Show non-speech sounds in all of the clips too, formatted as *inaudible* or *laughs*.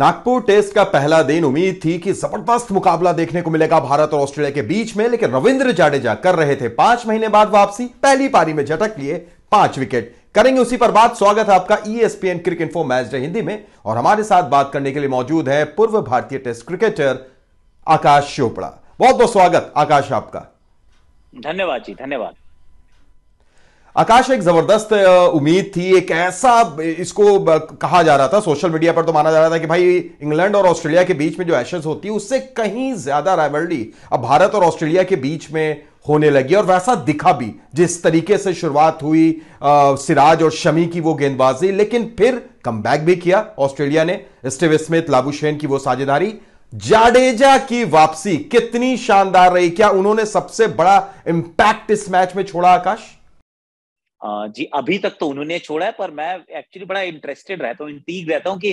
Nagpur test का पहला दिन उम्मीद थी कि जबरदस्त मुकाबला देखने को मिलेगा भारत और ऑस्ट्रेलिया के बीच में लेकिन रविंद्र जाडेजा कर रहे थे पांच महीने बाद वापसी पहली पारी में झटक लिए पांच विकेट करेंगे उसी पर बात स्वागत है आपका ESPN cricket info match day Hindi में और हमारे साथ बात करने के लिए मौजूद है पूर्व भारतीय टेस्ट क्रिकेटर आकाश चोपड़ा बहुत बहुत स्वागत आकाश आपका धन्यवाद जी धन्यवाद आकाश एक जबरदस्त उम्मीद थी एक ऐसा इसको कहा जा रहा था सोशल मीडिया पर तो माना जा रहा था कि भाई इंग्लैंड और ऑस्ट्रेलिया के बीच में जो एशेज होती है उससे कहीं ज्यादा राइवलरी अब भारत और ऑस्ट्रेलिया के बीच में होने लगी और वैसा दिखा भी जिस तरीके से शुरुआत हुई आ, सिराज और शमी की वो गेंदबाजी लेकिन फिर कम भी किया ऑस्ट्रेलिया ने स्टीव स्मिथ लाबुशेन की वो साझेदारी जाडेजा की वापसी कितनी शानदार रही क्या उन्होंने सबसे बड़ा इंपैक्ट इस मैच में छोड़ा आकाश जी अभी तक तो उन्होंने छोड़ा है पर मैं एक्चुअली बड़ा इंटरेस्टेड रहता हूँ इंटीग रहता हूँ कि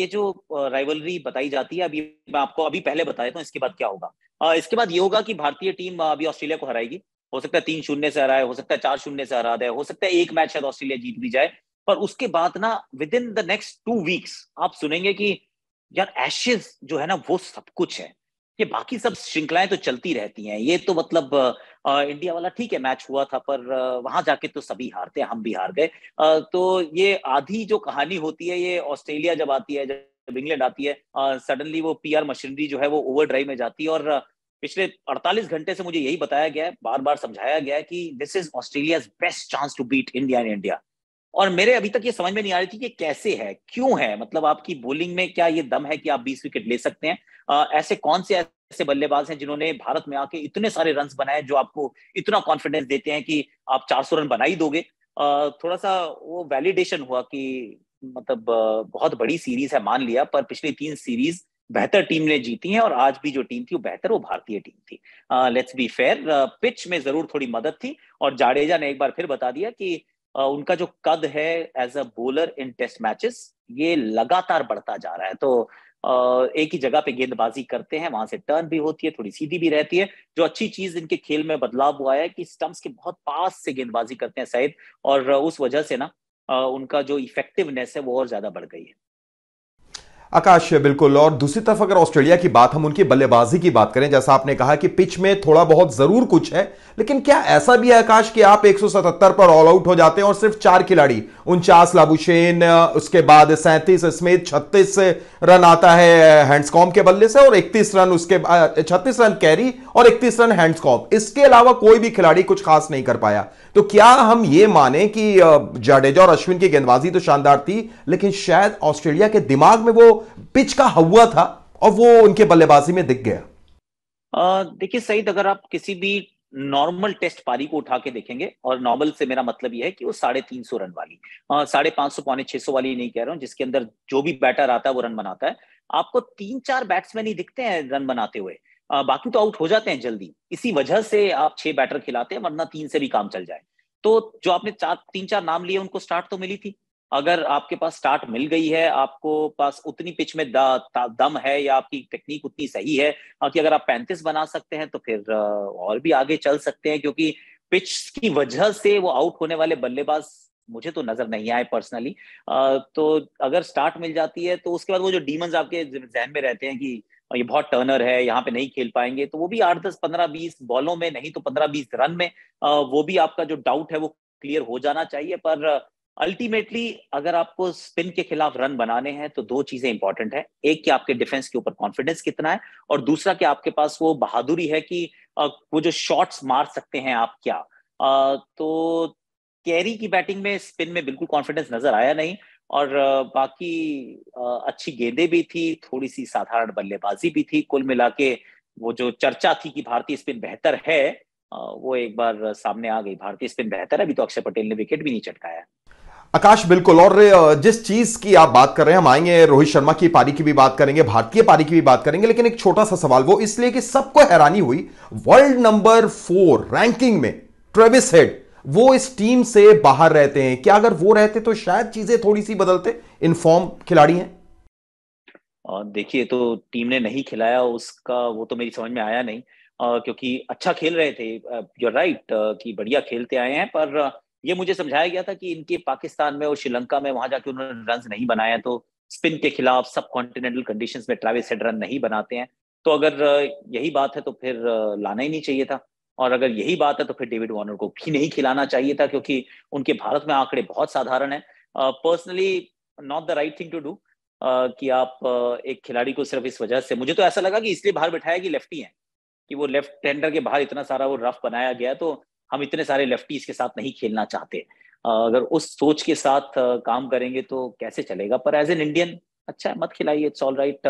ये जो राइवलरी बताई जाती है अभी मैं आपको अभी पहले बता देता हूँ इसके बाद क्या होगा इसके बाद ये होगा कि भारतीय टीम अभी ऑस्ट्रेलिया को हराएगी हो सकता है तीन शून्य से हराए हो सकता है चार शून्य से हरा दे हो सकता है एक मैच शायद ऑस्ट्रेलिया जीत भी जाए पर उसके बाद ना within the next two weeks आप सुनेंगे कि यार एशेज जो है ना वो सब कुछ है ये बाकी सब श्रृंखलाएं तो चलती रहती हैं ये तो मतलब आ, इंडिया वाला ठीक है मैच हुआ था पर वहां जाके तो सभी हारते हैं हम भी हार गए तो ये आधी जो कहानी होती है ये ऑस्ट्रेलिया जब आती है जब इंग्लैंड आती है सडनली वो पीआर मशीनरी जो है वो ओवरड्राइव में जाती है और पिछले 48 घंटे से मुझे यही बताया गया है बार बार समझाया गया है कि this is Australia best chance to beat India and India और मेरे अभी तक ये समझ में नहीं आ रही थी कि कैसे है क्यों है मतलब आपकी बोलिंग में क्या ये दम है कि आप 20 विकेट ले सकते हैं आ, ऐसे कौन से ऐसे बल्लेबाज हैं जिन्होंने भारत में आके इतने सारे रन बनाए जो आपको इतना कॉन्फिडेंस देते हैं कि आप 400 रन बना ही दोगे आ, थोड़ा सा वो वैलिडेशन हुआ कि मतलब बहुत बड़ी सीरीज है मान लिया पर पिछली तीन सीरीज बेहतर टीम ने जीती है और आज भी जो टीम थी वो बेहतर वो भारतीय टीम थी लेट्स बी फेयर पिच में जरूर थोड़ी मदद थी और जाडेजा ने एक बार फिर बता दिया कि उनका जो कद है as a bowler in test matches ये लगातार बढ़ता जा रहा है तो एक ही जगह पे गेंदबाजी करते हैं वहां से टर्न भी होती है थोड़ी सीधी भी रहती है जो अच्छी चीज इनके खेल में बदलाव हुआ है कि स्टम्प्स के बहुत पास से गेंदबाजी करते हैं शायद और उस वजह से ना उनका जो इफेक्टिवनेस है वो और ज्यादा बढ़ गई है आकाश बिल्कुल और दूसरी तरफ अगर ऑस्ट्रेलिया की बात हम उनकी बल्लेबाजी की बात करें जैसा आपने कहा कि पिच में थोड़ा बहुत जरूर कुछ है लेकिन क्या ऐसा भी है आकाश कि आप 177 पर ऑल आउट हो जाते हैं और सिर्फ चार खिलाड़ी उनचास लाबुशेन उसके बाद सैंतीस स्मिथ छत्तीस रन आता है हैंड्सकॉम के बल्ले से और इकतीस रन उसके छत्तीस रन कैरी और इकतीस रन हैंड्सकॉम इसके अलावा कोई भी खिलाड़ी कुछ खास नहीं कर पाया तो क्या हम ये माने कि जडेजा और अश्विन की गेंदबाजी तो शानदार थी लेकिन शायद ऑस्ट्रेलिया के दिमाग में वो पिच का हवा था और वो उनके बल्लेबाजी में दिख गया देखिए सही अगर आप किसी भी नॉर्मल टेस्ट पारी को उठा के देखेंगे और नॉर्मल से मेरा मतलब यह है कि वो साढ़े तीन सौ रन वाली साढ़े पांच सौ पौने छह सौ वाली नहीं कह रहा हूँ जिसके अंदर जो भी बैटर आता है वो रन बनाता है आपको तीन चार बैट्समैन ही दिखते हैं रन बनाते हुए आ, बाकी तो आउट हो जाते हैं जल्दी इसी वजह से आप छह बैटर खिलाते हैं वरना तीन से भी काम चल जाए तो जो आपने चार तीन चार नाम लिए उनको स्टार्ट तो मिली थी अगर आपके पास स्टार्ट मिल गई है आपको पास उतनी पिच में दम है या आपकी टेक्निक उतनी सही है हाँ, कि अगर आप पैंतीस बना सकते हैं तो फिर और भी आगे चल सकते हैं क्योंकि पिच की वजह से वो आउट होने वाले बल्लेबाज मुझे तो नजर नहीं आए पर्सनली तो अगर स्टार्ट मिल जाती है तो उसके बाद वो जो डीमंस आपके जहन में रहते हैं कि ये बहुत टर्नर है यहाँ पे नहीं खेल पाएंगे तो वो भी आठ दस पंद्रह बीस बॉलों में नहीं तो पंद्रह बीस रन में वो भी आपका जो डाउट है वो क्लियर हो जाना चाहिए पर अल्टीमेटली अगर आपको स्पिन के खिलाफ रन बनाने हैं तो दो चीजें इंपॉर्टेंट है एक कि आपके डिफेंस के ऊपर कॉन्फिडेंस कितना है और दूसरा कि आपके पास वो बहादुरी है कि वो जो शॉट्स मार सकते हैं आप क्या तो कैरी की बैटिंग में स्पिन में बिल्कुल कॉन्फिडेंस नजर आया नहीं और बाकी अच्छी गेंदे भी थी थोड़ी सी साधारण बल्लेबाजी भी थी कुल मिला के वो जो चर्चा थी कि भारतीय स्पिन बेहतर है वो एक बार सामने आ गई भारतीय स्पिन बेहतर है अभी तो अक्षय पटेल ने विकेट भी नहीं चटकाया आकाश बिल्कुल और जिस चीज की आप बात कर रहे हैं हम आएंगे रोहित शर्मा की पारी की भी बात करेंगे भारतीय पारी की भी बात करेंगे लेकिन एक छोटा सा सवाल वो इसलिए कि सबको हैरानी हुई वर्ल्ड नंबर फोर रैंकिंग में ट्रेविस हेड वो इस टीम से बाहर रहते हैं क्या अगर वो रहते तो शायद चीजें थोड़ी सी बदलते इन फॉर्म खिलाड़ी हैं देखिए तो टीम ने नहीं खिलाया उसका वो तो मेरी समझ में आया नहीं क्योंकि अच्छा खेल रहे थे यूर राइट कि बढ़िया खेलते आए हैं पर ये मुझे समझाया गया था कि इनके पाकिस्तान में और श्रीलंका में वहां जाके उन्होंने रन नहीं बनाया तो स्पिन के खिलाफ सब कॉन्टिनेंटल कंडीशन में ट्रैविस हेड रन नहीं बनाते हैं तो अगर यही बात है तो फिर लाना ही नहीं चाहिए था और अगर यही बात है तो फिर डेविड वार्नर को भी नहीं खिलाना चाहिए था क्योंकि उनके भारत में आंकड़े बहुत साधारण है personally not the right thing to do कि आप uh, एक खिलाड़ी को सिर्फ इस वजह से मुझे तो ऐसा लगा कि इसलिए बाहर बिठाया कि लेफ्टी है कि वो लेफ्ट टेंडर के बाहर इतना सारा वो रफ बनाया गया तो हम इतने सारे लेफ्टीज के साथ नहीं खेलना चाहते अगर उस सोच के साथ काम करेंगे तो कैसे चलेगा पर एज एन इंडियन अच्छा है मत खिलाइए इट्स ऑल राइट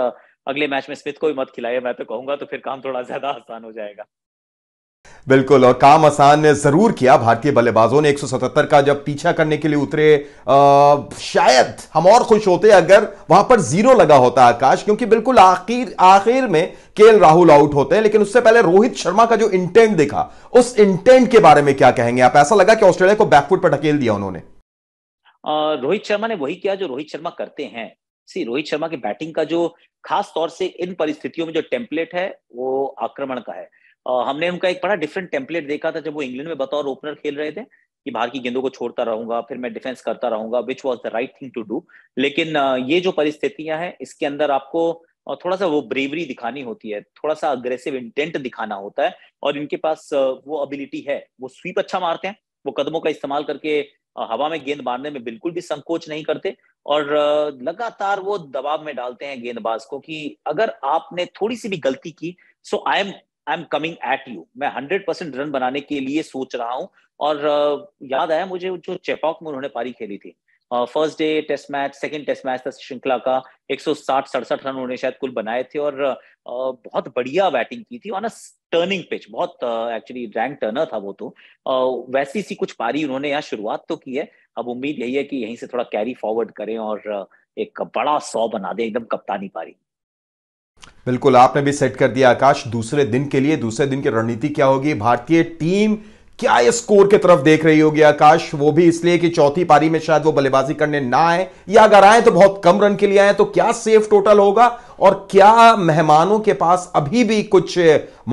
अगले मैच में स्मिथ को भी मत खिलाइए मैं तो कहूंगा तो फिर काम थोड़ा ज्यादा आसान हो जाएगा बिल्कुल और काम आसान ने जरूर किया भारतीय बल्लेबाजों ने 177 का जब पीछा करने के लिए उतरे आ, शायद हम और खुश होते अगर वहां पर जीरो लगा होता आकाश क्योंकि बिल्कुल आखिर आखिर में के राहुल आउट होते हैं लेकिन उससे पहले रोहित शर्मा का जो इंटेंट देखा उस इंटेंट के बारे में क्या कहेंगे आप ऐसा लगा कि ऑस्ट्रेलिया को बैकफुट पर ढकेल दिया उन्होंने रोहित शर्मा ने वही किया जो रोहित शर्मा करते हैं सी रोहित शर्मा की बैटिंग का जो खास तौर से इन परिस्थितियों में जो टेम्पलेट है वो आक्रमण का है हमने उनका एक बड़ा डिफरेंट टेम्पलेट देखा था जब वो इंग्लैंड में बतौर ओपनर खेल रहे थे कि बाहर की गेंदों को छोड़ता रहूंगा फिर मैं डिफेंस करता रहूंगा which was the right thing to do लेकिन ये जो परिस्थितियां हैं इसके अंदर आपको थोड़ा सा वो ब्रेवरी दिखानी होती है थोड़ा सा अग्रेसिव इंटेंट दिखाना होता है और इनके पास वो अबिलिटी है वो स्वीप अच्छा मारते हैं वो कदमों का इस्तेमाल करके हवा में गेंद मारने में बिल्कुल भी संकोच नहीं करते और लगातार वो दबाव में डालते हैं गेंदबाज को कि अगर आपने थोड़ी सी भी गलती की so I am I am coming at you मैं हंड्रेड परसेंट रन बनाने के लिए सोच रहा हूँ और याद आया मुझे जो चेपॉक में उन्होंने पारी खेली थी first day test match second test match था श्रृंखला का एक सौ साठ सड़सठ रन उन्होंने शायद कुल बनाए थे और बहुत बढ़िया बैटिंग की थी ऑन अ टर्निंग पिच बहुत एक्चुअली रैंक टर्नर था वो तो वैसी सी कुछ पारी उन्होंने यहाँ शुरुआत तो की है अब उम्मीद यही है कि यहीं से थोड़ा कैरी फॉरवर्ड करें और एक बड़ा सौ बना दें एकदम कप्तानी पारी बिल्कुल आपने भी सेट कर दिया आकाश दूसरे दिन के लिए दूसरे दिन की रणनीति क्या होगी भारतीय टीम क्या ये स्कोर की तरफ देख रही होगी आकाश वो भी इसलिए कि चौथी पारी में शायद वो बल्लेबाजी करने ना आए या अगर आए तो बहुत कम रन के लिए आए तो क्या सेफ टोटल होगा और क्या मेहमानों के पास अभी भी कुछ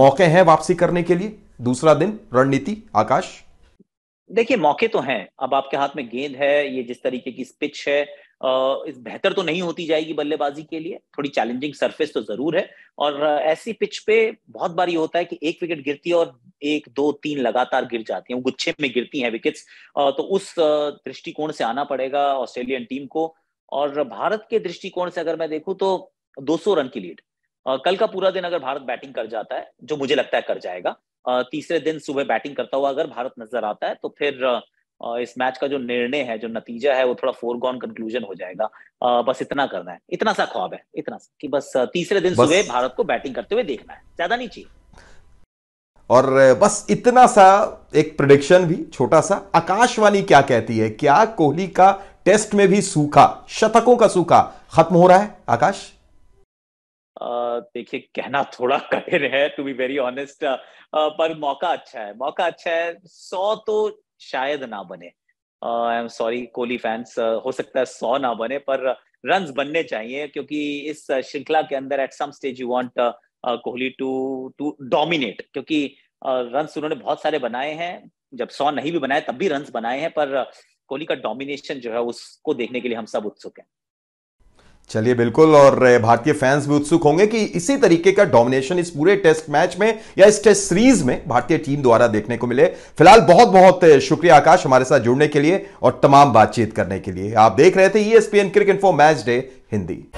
मौके हैं वापसी करने के लिए दूसरा दिन रणनीति आकाश देखिए मौके तो हैं अब आपके हाथ में गेंद है ये जिस तरीके की पिच है बेहतर तो नहीं होती जाएगी बल्लेबाजी के लिए थोड़ी चैलेंजिंग सरफेस तो जरूर है और ऐसी पिच पे बहुत बार ये होता है कि एक विकेट गिरती है और एक दो तीन लगातार गिर जाती हैं गुच्छे में गिरती हैं विकेट्स तो उस दृष्टिकोण से आना पड़ेगा ऑस्ट्रेलियन टीम को और भारत के दृष्टिकोण से अगर मैं देखूं तो 200 रन की लीड कल का पूरा दिन अगर भारत बैटिंग कर जाता है जो मुझे लगता है कर जाएगा तीसरे दिन सुबह बैटिंग करता हुआ अगर भारत नजर आता है तो फिर इस मैच का जो निर्णय है जो नतीजा है वो थोड़ा फोर कंक्लूजन हो जाएगा बस इतना करना है इतना सा ख्वाब है इतना सा कि बस तीसरे दिन सुबह भारत को बैटिंग करते हुए देखना है ज्यादा नहीं चाहिए और बस इतना सा एक प्रडिक्शन भी छोटा सा आकाशवाणी क्या कहती है क्या कोहली का टेस्ट में भी सूखा शतकों का सूखा खत्म हो रहा है आकाश देखिए कहना थोड़ा *laughs* कठिन है टू बी वेरी ऑनेस्ट पर मौका अच्छा है मौका अच्छा है सौ तो शायद ना बने I am sorry Kohli fans हो सकता है सौ ना बने पर रन uh, बनने चाहिए क्योंकि इस uh, श्रृंखला के अंदर at some stage you want Kohli to to dominate क्योंकि रन uh, उन्होंने बहुत सारे बनाए हैं जब सौ नहीं भी बनाए तब भी रन बनाए हैं पर कोहली का डोमिनेशन जो है उसको देखने के लिए हम सब उत्सुक हैं चलिए बिल्कुल और भारतीय फैंस भी उत्सुक होंगे कि इसी तरीके का डोमिनेशन इस पूरे टेस्ट मैच में या इस टेस्ट सीरीज में भारतीय टीम द्वारा देखने को मिले फिलहाल बहुत बहुत शुक्रिया आकाश हमारे साथ जुड़ने के लिए और तमाम बातचीत करने के लिए आप देख रहे थे E cricket for match day Hindi